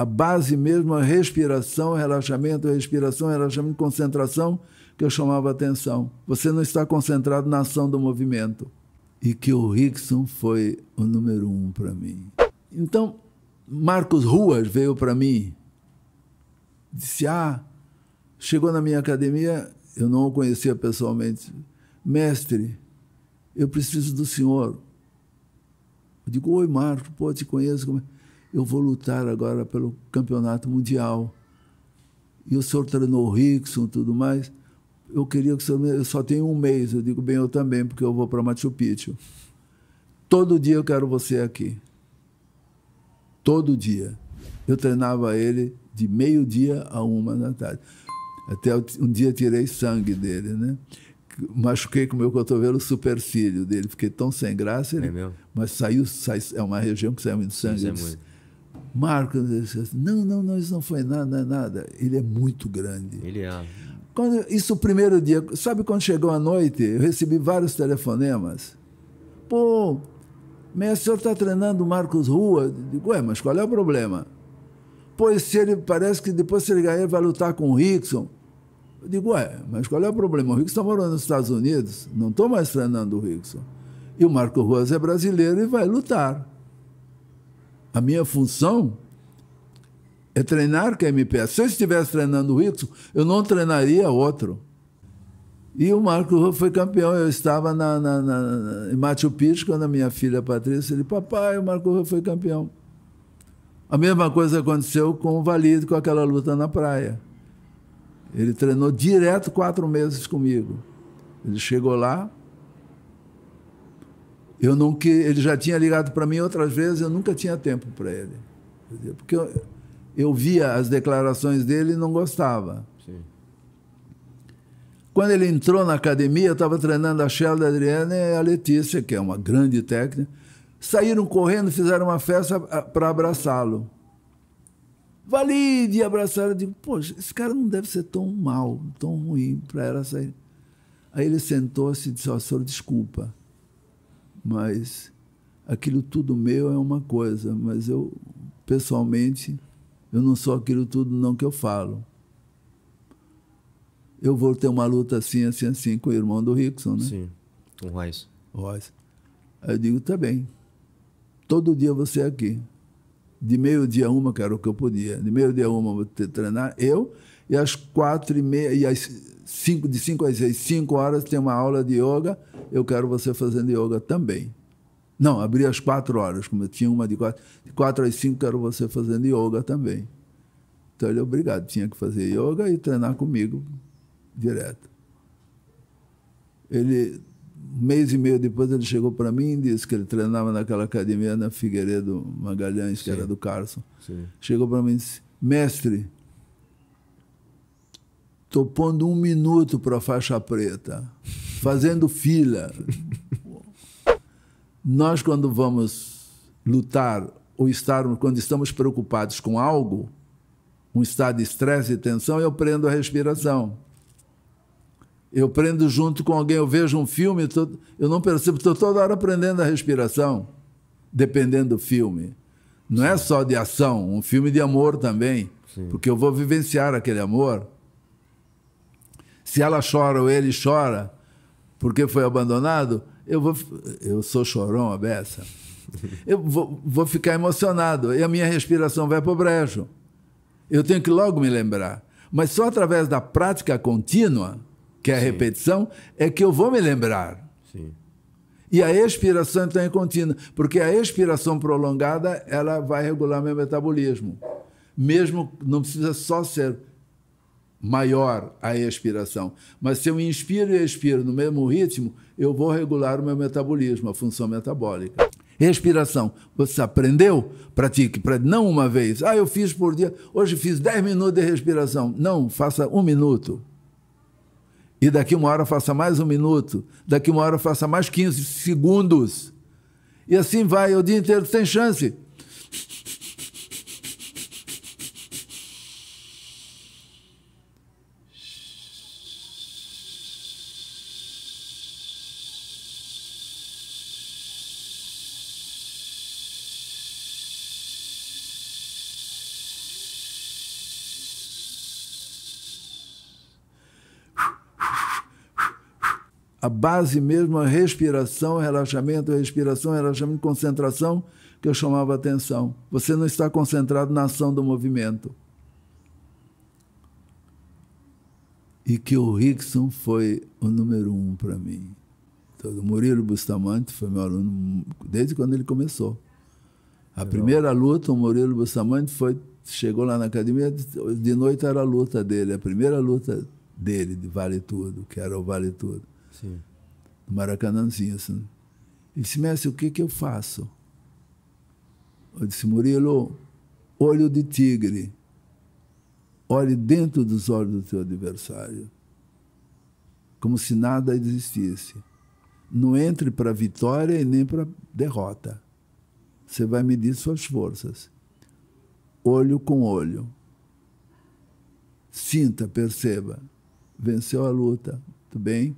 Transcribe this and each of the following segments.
a base mesmo, a respiração, relaxamento, respiração, relaxamento, concentração, que eu chamava atenção. Você não está concentrado na ação do movimento. E que o Rickson foi o número um para mim. Então, Marcos Ruas veio para mim, disse: Ah, chegou na minha academia, eu não o conhecia pessoalmente, mestre, eu preciso do senhor. Eu digo: Oi, Marcos, pô, te conheço. Como é? eu vou lutar agora pelo campeonato mundial. E o senhor treinou o Rickson tudo mais. Eu queria que o senhor. Eu só tenho um mês. Eu digo, bem, eu também, porque eu vou para Machu Picchu. Todo dia eu quero você aqui. Todo dia. Eu treinava ele de meio-dia a uma da tarde. Até um dia tirei sangue dele, né? machuquei com o meu cotovelo o supercílio dele, fiquei tão sem graça, ele, é mas saiu, sai, é uma região que saiu muito sangue. Isso é muito. Marco, não, não, não, isso não foi nada, nada. Ele é muito grande. Ele é. Quando, isso o primeiro dia. Sabe quando chegou a noite, eu recebi vários telefonemas. Pô, mestre, o senhor está treinando o Marcos Rua? Digo, ué, mas qual é o problema? Pois se ele parece que depois se ele ganhar, ele vai lutar com o Rickson. Eu digo, ué, mas qual é o problema? O Rickson está morando nos Estados Unidos, não estou mais treinando o Rickson. E o Marco Ruas é brasileiro e vai lutar. A minha função é treinar a MPS. Se eu estivesse treinando o Y, eu não treinaria outro. E o Marco Rua foi campeão. Eu estava na, na, na, em Machu Picchu quando a minha filha Patrícia disse: Papai, o Marco Rua foi campeão. A mesma coisa aconteceu com o Valide, com aquela luta na praia. Ele treinou direto quatro meses comigo. Ele chegou lá, eu não que ele já tinha ligado para mim outras vezes, eu nunca tinha tempo para ele. Porque eu, eu, via as declarações dele e não gostava. Sim. Quando ele entrou na academia, eu estava treinando a Sheldon, a Adriana e a Letícia, que é uma grande técnica. Saíram correndo, fizeram uma festa para abraçá-lo. Valide, abraçaram. Eu digo, poxa, esse cara não deve ser tão mal, tão ruim para ela sair. Aí ele sentou-se e disse, oh, senhor, desculpa mas aquilo tudo meu é uma coisa, mas eu, pessoalmente, eu não sou aquilo tudo não que eu falo. Eu vou ter uma luta assim, assim, assim com o irmão do Rickson, né? Sim, o Royce. Royce. Aí eu digo, tá bem. Todo dia você é aqui. De meio-dia a uma, que era o que eu podia. De meio-dia a uma, eu vou ter treinar. Eu e às quatro e meia, e às cinco, de cinco às seis, cinco horas tem uma aula de yoga, eu quero você fazendo yoga também. Não, abri às quatro horas, como eu tinha uma de quatro, de quatro às cinco quero você fazendo yoga também. Então ele é obrigado, tinha que fazer yoga e treinar comigo direto. Ele, um mês e meio depois, ele chegou para mim e disse que ele treinava naquela academia na Figueiredo Magalhães, Sim. que era do Carson. Sim. Chegou para mim e disse: Mestre, Estou pondo um minuto para a faixa preta, fazendo fila. Nós, quando vamos lutar ou estar quando estamos preocupados com algo, um estado de estresse e tensão, eu prendo a respiração. Eu prendo junto com alguém, eu vejo um filme, tô, eu não percebo, estou toda hora prendendo a respiração, dependendo do filme. Não é Sim. é só de ação, um filme de amor também, Sim. porque eu vou vivenciar aquele amor. Se ela chora ou ele chora porque foi abandonado, eu vou. Eu sou chorão, a beça. Eu vou, vou ficar emocionado e a minha respiração vai para o brejo. Eu tenho que logo me lembrar. Mas só através da prática contínua, que é a Sim. repetição, é que eu vou me lembrar. Sim. E a expiração então é contínua, porque a expiração prolongada ela vai regular meu metabolismo. Mesmo não precisa só ser maior a expiração. Mas se eu inspiro e expiro no mesmo ritmo, eu vou regular o meu metabolismo, a função metabólica. Respiração. Você aprendeu? Pratique. Não uma vez. Ah, eu fiz por dia. Hoje fiz 10 minutos de respiração. Não, faça um minuto. E daqui uma hora faça mais um minuto. Daqui uma hora faça mais 15 segundos. E assim vai o dia inteiro, sem chance. a base mesmo, a respiração, relaxamento, respiração, relaxamento, concentração, que eu chamava atenção. Você não está concentrado na ação do movimento. E que o Rickson foi o número um para mim. Então, o Murilo Bustamante foi meu aluno desde quando ele começou. A primeira luta, o Murilo Bustamante foi, chegou lá na academia, de noite era a luta dele, a primeira luta dele, de Vale Tudo, que era o Vale Tudo. Sim. No Maracanãzinho, assim. Ele disse, mestre, o que, que eu faço? Eu disse, Murilo, olho de tigre. Olhe dentro dos olhos do teu adversário. Como se nada existisse. Não entre para vitória e nem para derrota. Você vai medir suas forças. Olho com olho. Sinta, perceba. Venceu a luta. Tudo bem?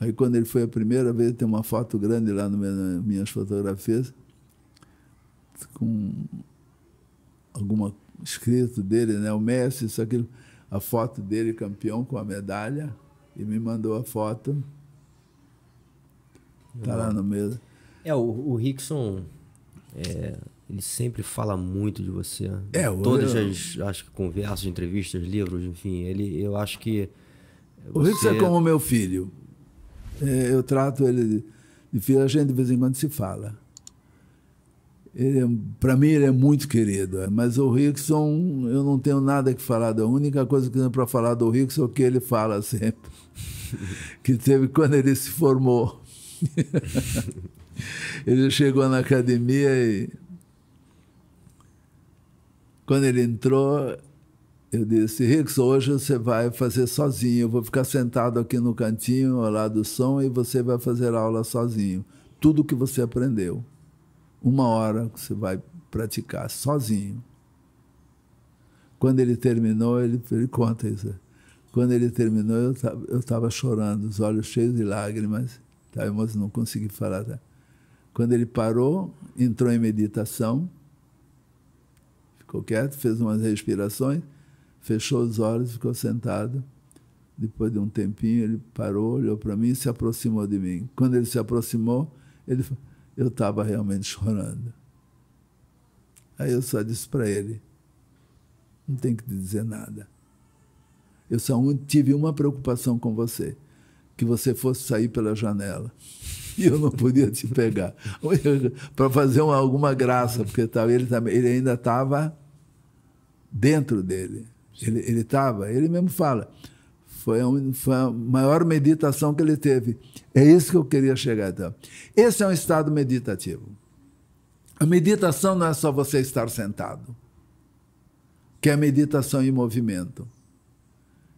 Aí quando ele foi a primeira vez, tem uma foto grande lá no meu, nas minhas fotografias, com alguma escrito dele, né? O Messi, isso aquilo, a foto dele campeão com a medalha, e me mandou a foto. Tá lá no meio. É, o, o Rickson, é, ele sempre fala muito de você. Né? É, Todas eu... as acho, conversas, entrevistas, livros, enfim, ele, eu acho que. Você... O Rickson é como meu filho. Eh, eu trato ele de filho, a gente de vez em quando se fala. É, para mim ele é muito querido, é, mas o Rickson, eu não tenho nada que falar. Da única coisa que tenho para falar do Rickson é o que ele fala sempre, que teve quando ele se formou. ele chegou na academia e quando ele entrou, eu disse, Rix, hoje você vai fazer sozinho. Eu vou ficar sentado aqui no cantinho, ao lado do som, e você vai fazer aula sozinho. Tudo que você aprendeu. Uma hora você vai praticar sozinho. Quando ele terminou, ele, ele conta isso. Quando ele terminou, eu eu estava chorando, os olhos cheios de lágrimas. Tá? Mas não consegui falar. Tá? Quando ele parou, entrou em meditação, ficou quieto, fez umas respirações fechou os olhos, ficou sentado. Depois de um tempinho, ele parou, olhou para mim e se aproximou de mim. Quando ele se aproximou, ele eu estava realmente chorando. Aí eu só disse para ele: não tem que te dizer nada. Eu só tive uma preocupação com você, que você fosse sair pela janela. E eu não podia te pegar. para fazer uma, alguma graça, porque ele, ele ainda estava dentro dele. Ele estava, ele, ele mesmo fala, foi, um, foi a maior meditação que ele teve. É isso que eu queria chegar, então. Esse é um estado meditativo. A meditação não é só você estar sentado, que é meditação em movimento.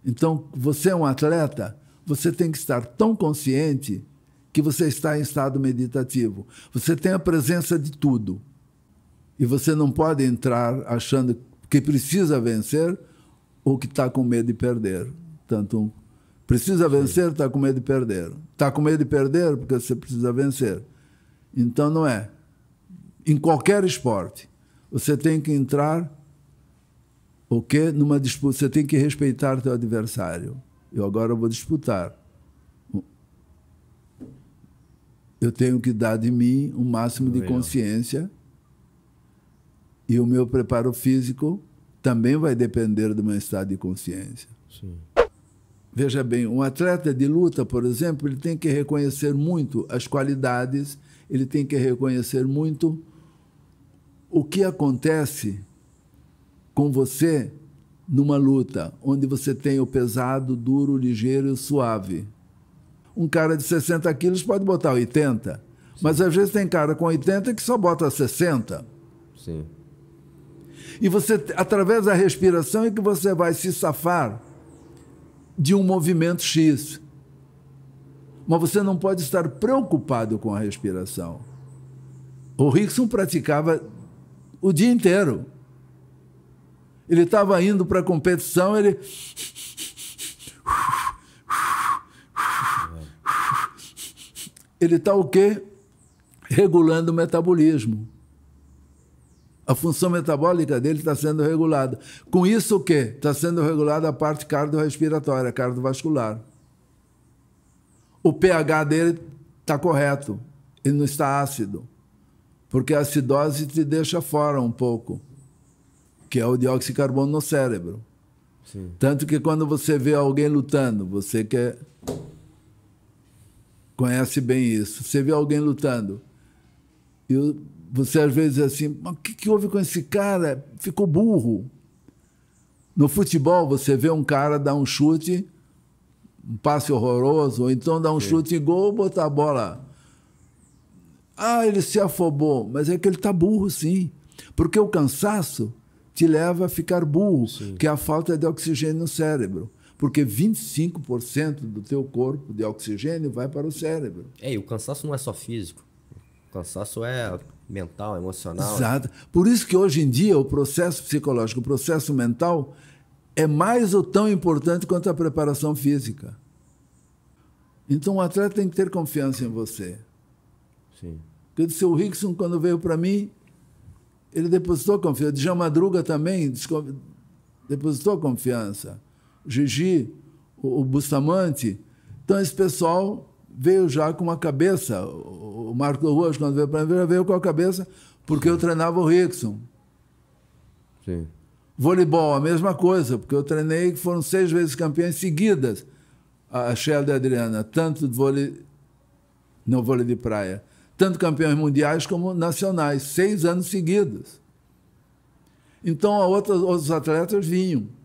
Então, você é um atleta, você tem que estar tão consciente que você está em estado meditativo. Você tem a presença de tudo. E você não pode entrar achando que precisa vencer, ou que está com medo de perder. Tanto precisa vencer, está com medo de perder. Está com medo de perder porque você precisa vencer. Então não é. Em qualquer esporte, você tem que entrar o quê? numa disputa, você tem que respeitar teu adversário. Eu agora vou disputar. Eu tenho que dar de mim o um máximo de consciência e o meu preparo físico também vai depender de um estado de consciência. Sim. Veja bem, um atleta de luta, por exemplo, ele tem que reconhecer muito as qualidades, ele tem que reconhecer muito o que acontece com você numa luta, onde você tem o pesado, duro, ligeiro e suave. Um cara de 60 quilos pode botar 80, Sim. mas às vezes tem cara com 80 que só bota 60. Sim. E você, através da respiração, é que você vai se safar de um movimento X. Mas você não pode estar preocupado com a respiração. O Rickson praticava o dia inteiro. Ele estava indo para a competição, ele. Ele está o quê? Regulando o metabolismo a função metabólica dele está sendo regulada. Com isso, o quê? Está sendo regulada a parte cardiorrespiratória, cardiovascular. O pH dele está correto, ele não está ácido, porque a acidose te deixa fora um pouco, que é o dióxido de carbono no cérebro. Sim. Tanto que quando você vê alguém lutando, você quer conhece bem isso. Você vê alguém lutando e o você às vezes é assim, o que, que houve com esse cara? Ficou burro. No futebol, você vê um cara dar um chute, um passe horroroso, ou então dar um Sim. chute e gol, botar a bola. Ah, ele se afobou, mas é que ele está burro, sim. Porque o cansaço te leva a ficar burro, sim. que é a falta de oxigênio no cérebro. Porque 25% do teu corpo de oxigênio vai para o cérebro. É, e o cansaço não é só físico. O cansaço é mental, emocional. Exato. Por isso que hoje em dia o processo psicológico, o processo mental é mais ou tão importante quanto a preparação física. Então o atleta tem que ter confiança em você. Sim. Porque o seu Rickson, quando veio para mim, ele depositou confiança. De Madruga também depositou confiança. Gigi, o Bustamante. Então esse pessoal veio já com uma cabeça. O Marco Ruas, quando veio para mim, veio com a cabeça, porque Sim. eu treinava o Rickson. Sim. Voleibol, a mesma coisa, porque eu treinei, foram seis vezes campeãs seguidas, a Sheldon e a Adriana, tanto de vôlei, não vôlei de praia, tanto campeões mundiais como nacionais, seis anos seguidos. Então, outros, outros atletas vinham.